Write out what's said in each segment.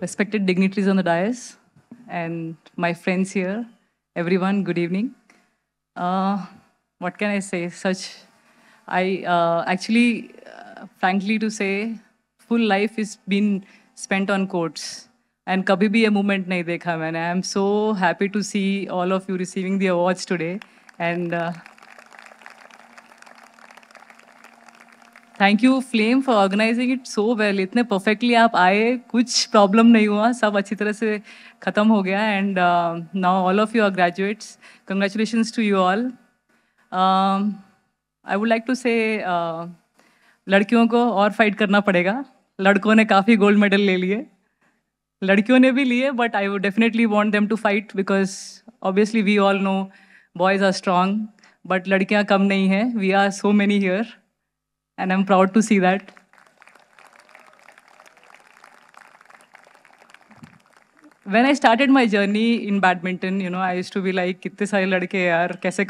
respected dignitaries on the dais, and my friends here, everyone, good evening. Uh, what can I say? Such, I uh, actually, uh, frankly to say, full life is been spent on courts. And kabhi bhi a movement nahi dekha man. I am so happy to see all of you receiving the awards today. And uh, thank you Flame for organising it so well इतने perfectly आप आए कुछ problem नहीं हुआ सब अच्छी तरह से ख़त्म हो गया and now all of you are graduates congratulation to you all I would like to say लड़कियों को और फाइट करना पड़ेगा लड़कों ने काफ़ी गोल्ड मेडल ले लिए लड़कियों ने भी लिए but I would definitely want them to fight because obviously we all know boys are strong but लड़कियाँ कम नहीं हैं we are so many here and I'm proud to see that. When I started my journey in badminton, you know, I used to be like, "Kitte saare लड़के यार कैसे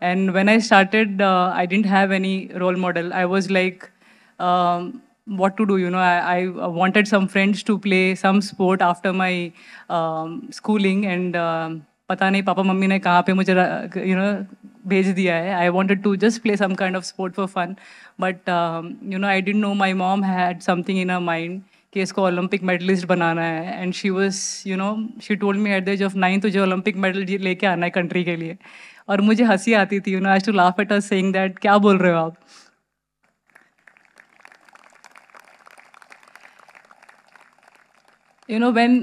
And when I started, uh, I didn't have any role model. I was like, um, what to do. You know, I, I, uh, wanted some friends to play some sport after my um, schooling, and uh, पता नहीं papa mummy ने कहाँ पे मुझे you know भेज दिया है I wanted to just play some kind of sport for fun but you know I didn't know my mom had something in a mind कि इसको ओलंपिक मेडलिस्ट बनाना है and she was you know she told me at the age of nine तुझे Olympic medal लेके आना है country के लिए और मुझे हंसी आती थी you know I to laugh at us saying that क्या बोल रहे हो आप यू नो वेन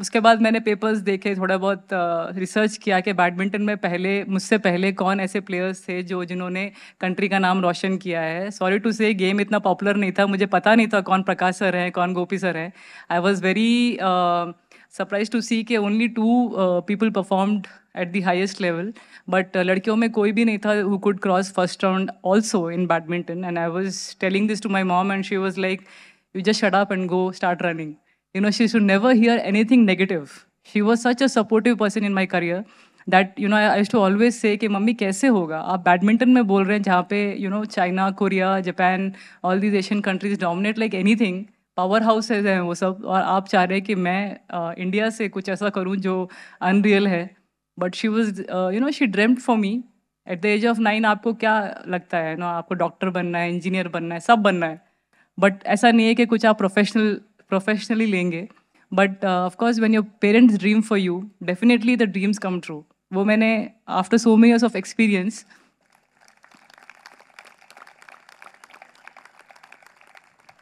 उसके बाद मैंने पेपर्स देखे थोड़ा बहुत रिसर्च किया कि बैडमिंटन में पहले मुझसे पहले कौन ऐसे प्लेयर्स थे जो जिन्होंने कंट्री का नाम रोशन किया है सॉरी टू से गेम इतना पॉपुलर नहीं था मुझे पता नहीं था कौन प्रकाश सर हैं कौन गोपी सर हैं I was very surprise to see के only two people performed at the highest level but लड़कियों में कोई भी नहीं था who could cross first round also in badminton and I was telling this to my mom and she was like you just shut up and go start running you know, she should never hear anything negative. She was such a supportive person in my career that you know i used to always say mummy mummy kaise hoga aap badminton mein bol rahe hain jahan pe you know china korea japan all these asian countries dominate like anything power houses हैं वो सब और आप चाह रहे हैं कि मैं uh, इंडिया से कुछ ऐसा करूं जो अनरियल है but she was you know she dreamed for me at the age of nine आपको क्या लगता है ना आपको डॉक्टर बनना है इंजीनियर बनना है सब बनना है बट ऐसा नहीं है कि कुछ आप प्रोफेशनल प्रोफेशनली लेंगे but of course when your parents dream for you definitely the dreams come true वो मैंने after so many years of experience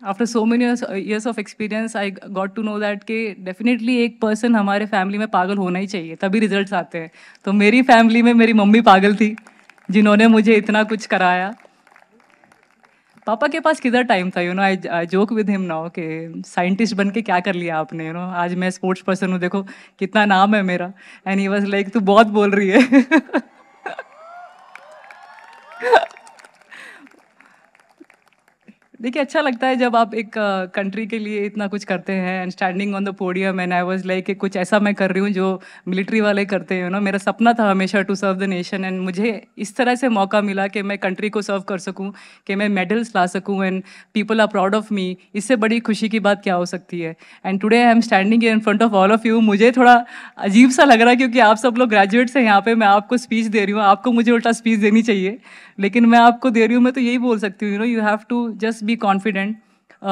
after so many years of experience I got to know that कि definitely एक person हमारे family में पागल होना ही चाहिए तभी रिजल्ट आते हैं तो मेरी फैमिली में मेरी मम्मी पागल थी जिन्होंने मुझे इतना कुछ कराया पापा के पास किधर टाइम था you know I joke with him now कि साइंटिस्ट बन के क्या कर लिया आपने यू नो आज मैं स्पोर्ट्स पर्सन हूँ देखो कितना नाम है मेरा एंड ही वॉज लाइक तू बहुत बोल रही है देखिए अच्छा लगता है जब आप एक कंट्री uh, के लिए इतना कुछ करते हैं and standing on the podium and I was like कुछ ऐसा मैं कर रही हूँ जो मिलिट्री वाले करते हैं ना नो मेरा सपना था हमेशा to serve the nation and मुझे इस तरह से मौका मिला कि मैं कंट्री को सर्व कर सकूँ कि मैं मेडल्स ला सकूँ and people are proud of me इससे बड़ी खुशी की बात क्या हो सकती है and today I am standing in front of all of you मुझे थोड़ा अजीब सा लग रहा है क्योंकि आप सब लोग ग्रेजुएट्स हैं यहाँ पे मैं आपको स्पीच दे रही हूँ आपको मुझे उल्टा स्पीच देनी चाहिए लेकिन मैं आपको दे रही हूँ मैं तो यही बोल सकती हूँ you know you have to just be be confident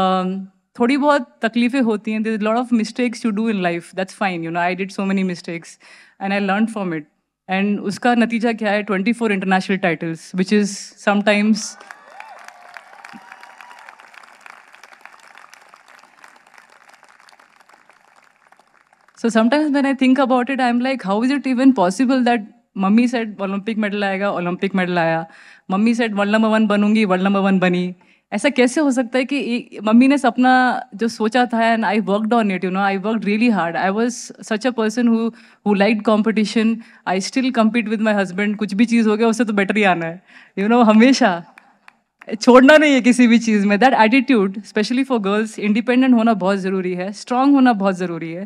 um, थोड़ी बहुत तकलीफें होती हैं lot of mistakes you do in life that's fine you know I did so many mistakes and I learn from it and उसका नतीजा क्या है twenty four international titles which is sometimes so sometimes man I think about it I am like how is it even possible that mummy set Olympic medal आएगा Olympic medal आया mummy said world number one बनूंगी world number one बनी ऐसा कैसे हो सकता है कि मम्मी ने सपना जो सोचा था and I worked on it you know I work really hard I was such a person who who like competition I still compete with my husband कुछ भी चीज़ हो गया उससे तो बेटर ही आना है यू you नो know, हमेशा छोड़ना नहीं है किसी भी चीज़ में that attitude specially for girls independent होना बहुत ज़रूरी है स्ट्रांग होना बहुत ज़रूरी है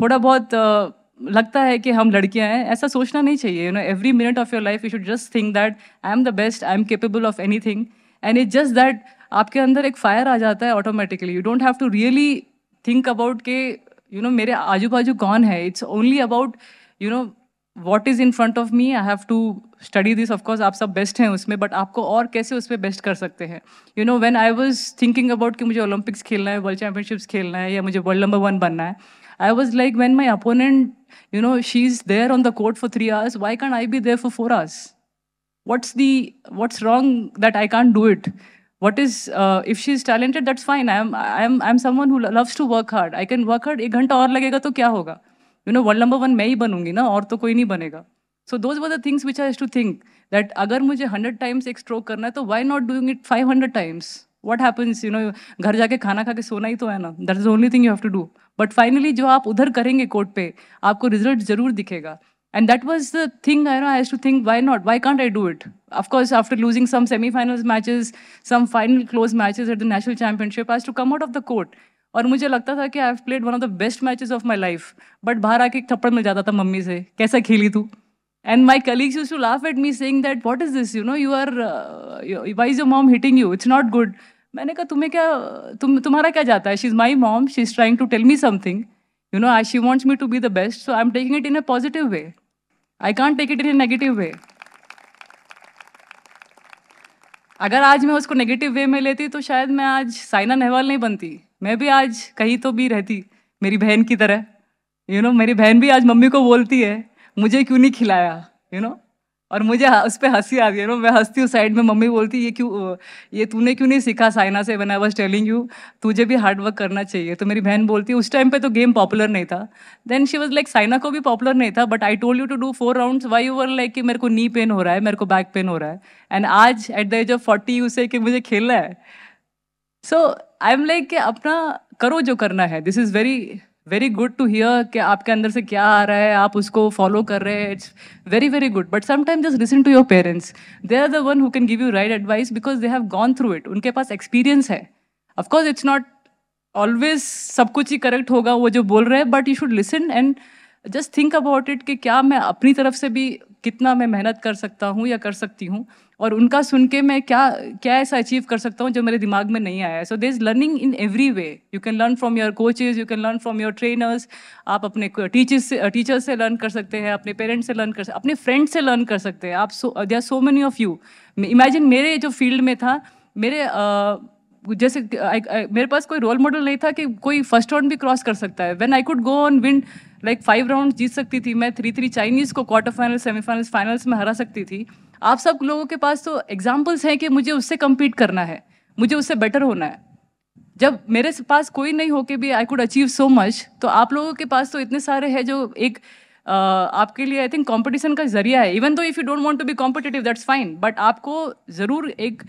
थोड़ा बहुत uh, लगता है कि हम लड़कियां हैं ऐसा सोचना नहीं चाहिए you know every minute of your life you should just think that I am the best I am capable of anything and it just that आपके अंदर एक फायर आ जाता है automatically you don't have to really think about के you know मेरे आजू बाजू कौन है it's only about you know what is in front of me I have to study this of course आप सब बेस्ट हैं उसमें बट आपको और कैसे उसमें बेस्ट कर सकते हैं you know when I was thinking about कि मुझे ओलंपिक्स खेलना है वर्ल्ड चैम्पियनशिप्स खेलना है या मुझे वर्ल्ड नंबर वन बनना है I was like when my opponent you know she is there on the court for three hours why can I be there for four hours what's the what's wrong that I can do it what is if she is is uh, talented that's fine i am i am i am someone who loves to work hard i can work एक घंटा और लगेगा तो क्या होगा you know world number one मैं ही बनूंगी ना और तो कोई नहीं बनेगा so those were the things which I to think that अगर मुझे हंड्रेड टाइम्स एक स्ट्रोक करना है तो why not doing it five hundred times what happens you know घर जाके खाना खा के सोना ही तो है ना that is only thing you have to do but finally जो आप उधर करेंगे कोर्ट पे आपको रिजल्ट जरूर दिखेगा And that was the thing I, know, I used to think, why not? Why can't I do it? Of course, after losing some semi-finals matches, some final close matches at the national championship, I used to come out of the court. और मुझे लगता था कि I have played one of the best matches of my life but बाहर आके एक थप्पड़ मिल जाता था मम्मी से कैसा खेली तू and my colleagues use to laugh at me saying that what is this you know you are why is your mom hitting you it's not good मैंने कहा तुम्हें क्या तुम तुम्हारा क्या जाता है she is my mom she is trying to tell me something you know I she wants me to be the best so I am taking it in a positive way I can't take it in a negative way अगर आज मैं उसको negative way में लेती तो शायद मैं आज साइना नेहवाल नहीं बनती मैं भी आज कहीं तो भी रहती मेरी बहन की तरह यू you नो know, मेरी बहन भी आज मम्मी को बोलती है मुझे क्यों नहीं खिलाया यू you नो know? और मुझे उस पर हंसी आ गई है ना मैं हंसती हूँ साइड में मम्मी बोलती ये क्यों ये तूने क्यों नहीं सीखा साइना से when I was telling you तुझे भी हार्ड वर्क करना चाहिए तो मेरी बहन बोलती उस टाइम पे तो गेम पॉपुलर नहीं था then she was like Saina को भी पॉपुलर नहीं था but I told you to do four rounds why you were like कि मेरे को नी पेन हो रहा है मेरे को बैक पेन हो रहा है एंड आज at the age of forty you say कि मुझे खेलना है सो आई एम लाइक अपना करो जो करना है this is very very good to hear कि आपके अंदर से क्या आ रहा है आप उसको फॉलो कर रहे हैं it's very very good but sometime just listen to your parents they are the one who can give you right advice because they have gone through it उनके पास एक्सपीरियंस है ऑफकोर्स इट्स नॉट ऑलवेज सब कुछ ही correct होगा वो जो बोल रहे हैं but you should listen and just think about it कि क्या मैं अपनी तरफ से भी कितना मैं मेहनत कर सकता हूँ या कर सकती हूँ और उनका सुन के मैं क्या क्या ऐसा अचीव कर सकता हूँ जो मेरे दिमाग में नहीं आया so there is learning in every way you can learn from your coaches you can learn from your trainers आप अपने टीचर्स से टीचर्स से लर्न कर सकते हैं अपने पेरेंट्स से लर्न कर सकते अपने फ्रेंड्स से लर्न कर सकते हैं आप so there are so many of you imagine मेरे जो फील्ड में था मेरे uh, जैसे I, I, मेरे पास कोई रोल मॉडल नहीं था कि कोई फर्स्ट राउंड भी क्रॉस कर सकता है when I could go on win like five round जीत सकती थी मैं थ्री थ्री चाइनीज़ को क्वार्टर फाइनल सेमीफाइनल्स फाइनल्स में हरा सकती थी आप सब लोगों के पास तो एग्जाम्पल्स हैं कि मुझे उससे कम्पीट करना है मुझे उससे बेटर होना है जब मेरे पास कोई नहीं हो के भी I could achieve so much तो आप लोगों के पास तो इतने सारे हैं जो एक Uh, आपके लिए आई थिंक कंपटीशन का जरिया है even though if you don't want to be competitive that's fine but आपको ज़रूर एक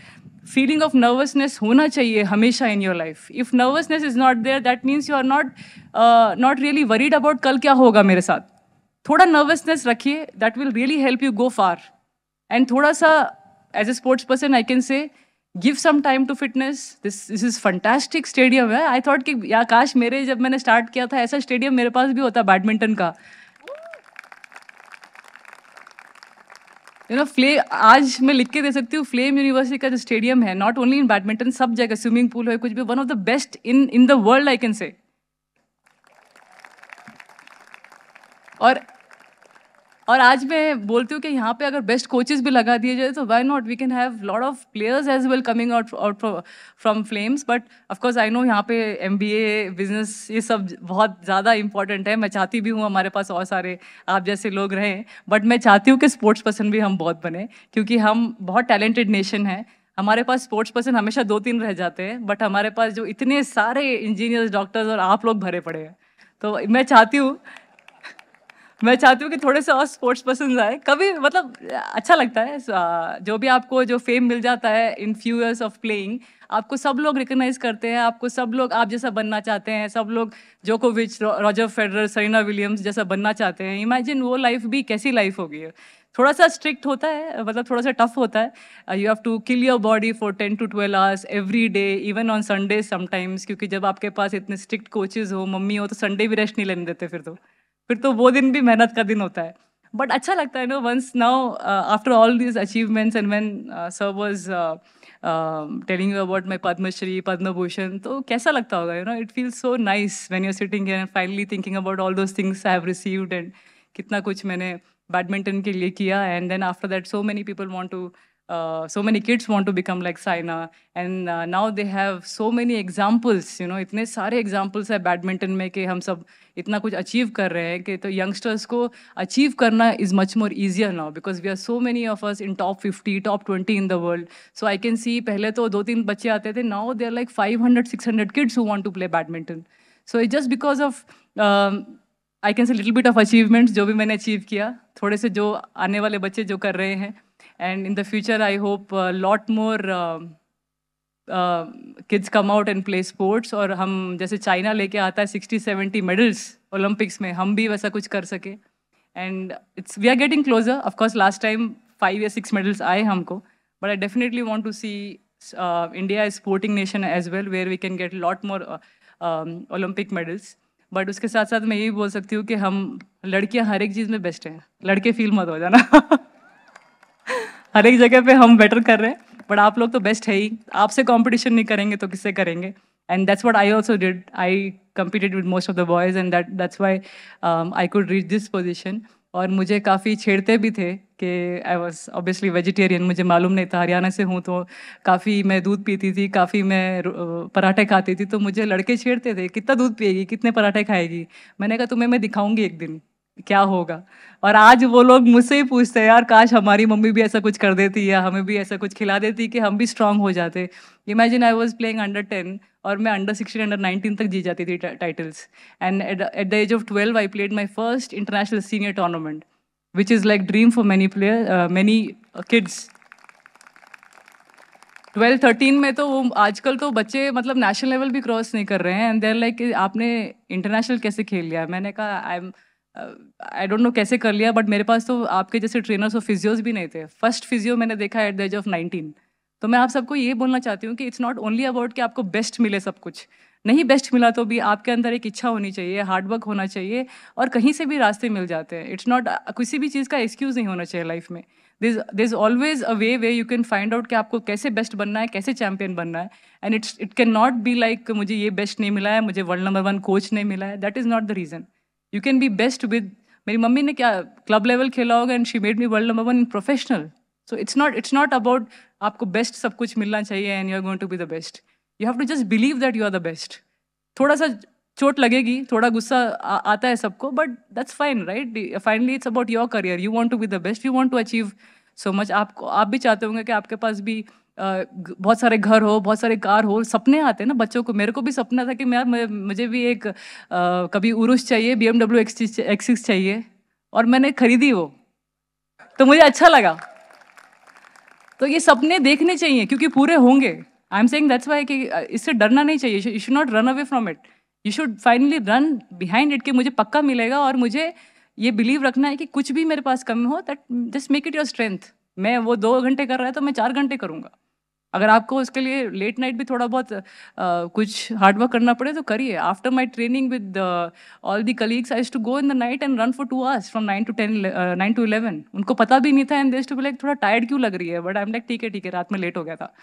फीलिंग ऑफ नर्वसनेस होना चाहिए हमेशा in your life if nervousness is not there that means you are not not really worried about कल क्या होगा मेरे साथ थोड़ा नर्वसनेस रखिए that will really help you go far and थोड़ा सा as a sports person I can say give some time to fitness this this is fantastic stadium है आई थॉट कि या काश मेरे जब मैंने स्टार्ट किया था ऐसा स्टेडियम मेरे पास भी होता बैडमिंटन का यू नो फ्ले आज मैं लिख के दे सकती हूँ फ्लेम यूनिवर्सिटी का जो स्टेडियम है नॉट ओनली इन बैडमिंटन सब जगह स्विमिंग पूल है कुछ भी one of the best in in the world I can say और और आज मैं बोलती हूँ कि यहाँ पे अगर बेस्ट कोचेज भी लगा दिए जाए तो why not we can have lot of players as well coming out out from flames but of course I know यहाँ पे एम बी ए बिजनेस ये सब बहुत ज़्यादा इंपॉर्टेंट है मैं चाहती भी हूँ हमारे पास और सारे आप जैसे लोग रहें बट मैं चाहती हूँ कि स्पोर्ट्स पर्सन भी हम बहुत बने क्योंकि हम बहुत टैलेंटेड नेशन हैं हमारे पास स्पोर्ट्स पर्सन हमेशा दो तीन रह जाते हैं बट हमारे पास जो इतने सारे इंजीनियर्स डॉक्टर्स और आप लोग भरे पड़े हैं तो मैं चाहती हूँ मैं चाहती हूँ कि थोड़े से और स्पोर्ट्स पर्सन आए कभी मतलब अच्छा लगता है जो भी आपको जो फेम मिल जाता है in few years of playing आपको सब लोग रिकोगनाइज करते हैं आपको सब लोग आप जैसा बनना चाहते हैं सब लोग जोकोविच रॉजर फेडरर सरीना विलियम्स जैसा बनना चाहते हैं इमेजिन वो लाइफ भी कैसी लाइफ होगी थोड़ा सा स्ट्रिक्ट होता है मतलब थोड़ा सा टफ होता है you have to kill your body for ten to twelve hours every day even on Sunday sometimes क्योंकि जब आपके पास इतने स्ट्रिक्ट कोचेज हो मम्मी हो तो संडे भी रेस्ट नहीं लेने देते फिर तो फिर तो वो दिन भी मेहनत का दिन होता है बट अच्छा लगता है no once now after all this achievements and when sir was telling you about my Padma Shri Padma Bhushan तो कैसा लगता होगा you know it feel so nice when you're sitting and finally thinking about all those things I have received and कितना कुछ मैंने badminton के लिए किया and then after that so many people want to uh, so many kids want to become like Saina, and uh, now they have so many examples. You know, इतने सारे examples है badminton में कि हम सब इतना कुछ achieve कर रहे हैं कि तो youngsters को achieve करना is much more easier now because we are so many of us in top 50, top 20 in the world. So I can see पहले तो दो तीन बच्चे आते थे now there are like 500, 600 kids who want to play badminton. So it's just because of um, I can say little bit of achievements जो भी मैंने achieve किया थोड़े से जो आने वाले बच्चे जो कर रहे हैं And in the future, I hope a lot more kids come out and play sports और हम जैसे चाइना लेके आता है सिक्सटी सेवेंटी मेडल्स ओलंपिक्स में हम भी वैसा कुछ कर सके and it's we are getting closer of course last time five या सिक्स मेडल्स आए हमको but I definitely want to see India is sporting nation as well where we can get lot more Olympic medals but उसके साथ साथ मैं ये भी बोल सकती हूँ कि हम लड़कियाँ हर एक चीज़ में बेस्ट हैं लड़के फील मत हो जाना हर एक जगह पे हम बेटर कर रहे हैं बट आप लोग तो बेस्ट है ही आपसे कॉम्पिटिशन नहीं करेंगे तो किससे करेंगे and that's what I also did I competed with most of the boys and that that's why I could reach this position और मुझे काफ़ी छेड़ते भी थे कि आई वॉज ऑब्वियसली वेजिटेरियन मुझे मालूम नहीं था हरियाणा से हूँ तो काफ़ी मैं दूध पीती थी काफ़ी मैं पराठे खाती थी तो मुझे लड़के छेड़ते थे कितना दूध पिएगी कितने पराठे खाएगी मैंने कहा तुम्हें मैं दिखाऊंगी एक दिन क्या होगा और आज वो लोग मुझसे ही पूछते हैं यार काश हमारी मम्मी भी ऐसा कुछ कर देती या हमें भी ऐसा कुछ खिला देती कि हम भी स्ट्रांग हो जाते imagine I was playing under ten और मैं अंडर सिक्सटीन अंडर नाइनटीन तक जी जाती थी titles and at the age of twelve I played my first international senior tournament which is like dream for many player many kids twelve thirteen में तो वो आजकल तो बच्चे मतलब नेशनल लेवल भी क्रॉस नहीं कर रहे हैं एंड देर लाइक आपने इंटरनेशनल कैसे खेल लिया मैंने कहा I am I don't know कैसे कर लिया बट मेरे पास तो आपके जैसे ट्रेनर्स और फिजियोज भी नहीं थे फर्स्ट फिजियो मैंने देखा at the age of nineteen तो मैं आप सबको ये बोलना चाहती हूँ कि इट्स नॉट ओनली अबाउट कि आपको बेस्ट मिले सब कुछ नहीं बेस्ट मिला तो भी आपके अंदर एक इच्छा होनी चाहिए हार्डवर्क होना चाहिए और कहीं से भी रास्ते मिल जाते हैं इट्स नॉट किसी भी चीज़ का एक्सक्यूज़ नहीं होना चाहिए लाइफ में this is always a way way you can find out कि आपको कैसे बेस्ट बनना है कैसे चैम्पियन बनना है and it's it can not be like मुझे ये बेस्ट नहीं मिला है मुझे वर्ल्ड नंबर वन कोच नहीं मिला है that is not the reason you can be best with मेरी मम्मी ने क्या क्लब लेवल खेला होगा and she made me world number one in professional so it's not it's not about आपको best सब कुछ मिलना चाहिए and you are going to be the best you have to just believe that you are the best थोड़ा सा चोट लगेगी थोड़ा गुस्सा आता है सबको but that's fine right finally it's about your career you want to be the best you want to achieve so much आपको आप भी चाहते होंगे कि आपके पास भी बहुत सारे घर हो बहुत सारे कार हो सपने आते हैं ना बच्चों को मेरे को भी सपना था कि मैं मुझे भी एक आ, कभी उरुस चाहिए बी एमडब्ल्यू एक्सिक्स चाहिए और मैंने खरीदी वो तो मुझे अच्छा लगा तो ये सपने देखने चाहिए क्योंकि पूरे होंगे I am saying that's why कि इससे डरना नहीं चाहिए you should not run away from it you should finally run behind it कि मुझे पक्का मिलेगा और मुझे ये बिलीव रखना है कि कुछ भी मेरे पास कम हो that just make it your strength मैं वो दो घंटे कर रहा है तो मैं चार घंटे करूँगा अगर आपको उसके लिए लेट नाइट भी थोड़ा बहुत आ, कुछ हार्डवर्क करना पड़े तो करिए after my training with all the colleagues I to go in the night and run for two hours from nine to ten nine to eleven उनको पता भी नहीं था एंड देश टू बी लाइक थोड़ा टायर्ड क्यों लग रही है बट आई एम लाइक ठीक है ठीक है रात में लेट हो गया था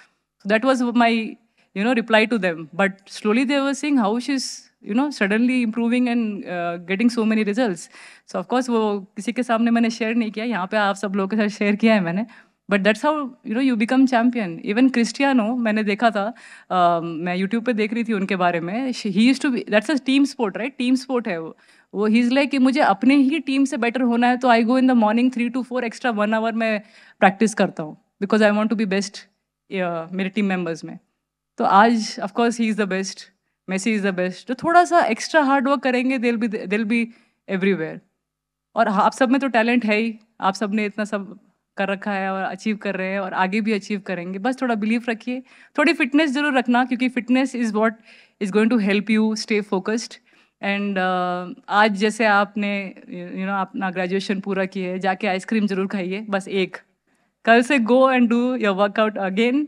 that was my you know reply to them but slowly they were sing house is you know suddenly improving and getting so many result so of course वो किसी के सामने मैंने शेयर नहीं किया यहाँ पे आप सब लोगों के साथ शेयर किया है मैंने but that's how you know you become champion even Cristiano मैंने देखा था uh, मैं यूट्यूब पे देख रही थी उनके बारे में he is to that's a team sport right team sport है वो वो ही इज़ लाइक कि मुझे अपने ही टीम से बेटर होना है तो I go in the morning three to four extra one hour मैं प्रैक्टिस करता हूँ because I want to be best मेरे टीम मेम्बर्स में तो आज of course he is the best Messi is the best तो थोड़ा सा एक्स्ट्रा हार्ड वर्क करेंगे दिल बी दिल बी एवरीवेयर और आप सब में तो टैलेंट है ही आप सब ने इतना सब कर रखा है और अचीव कर रहे हैं और आगे भी अचीव करेंगे बस थोड़ा बिलीव रखिए थोड़ी फिटनेस ज़रूर रखना क्योंकि fitness is what is going to help you stay focused and आज जैसे आपने यू नो अपना ग्रेजुएशन पूरा किया है जाके आइसक्रीम ज़रूर खाइए बस एक कल से go and do your workout again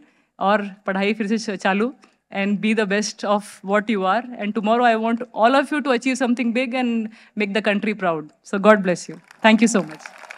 और पढ़ाई फिर से चालू and be the best of what you are and tomorrow I want all of you to achieve something big and make the country proud so God bless you thank you so much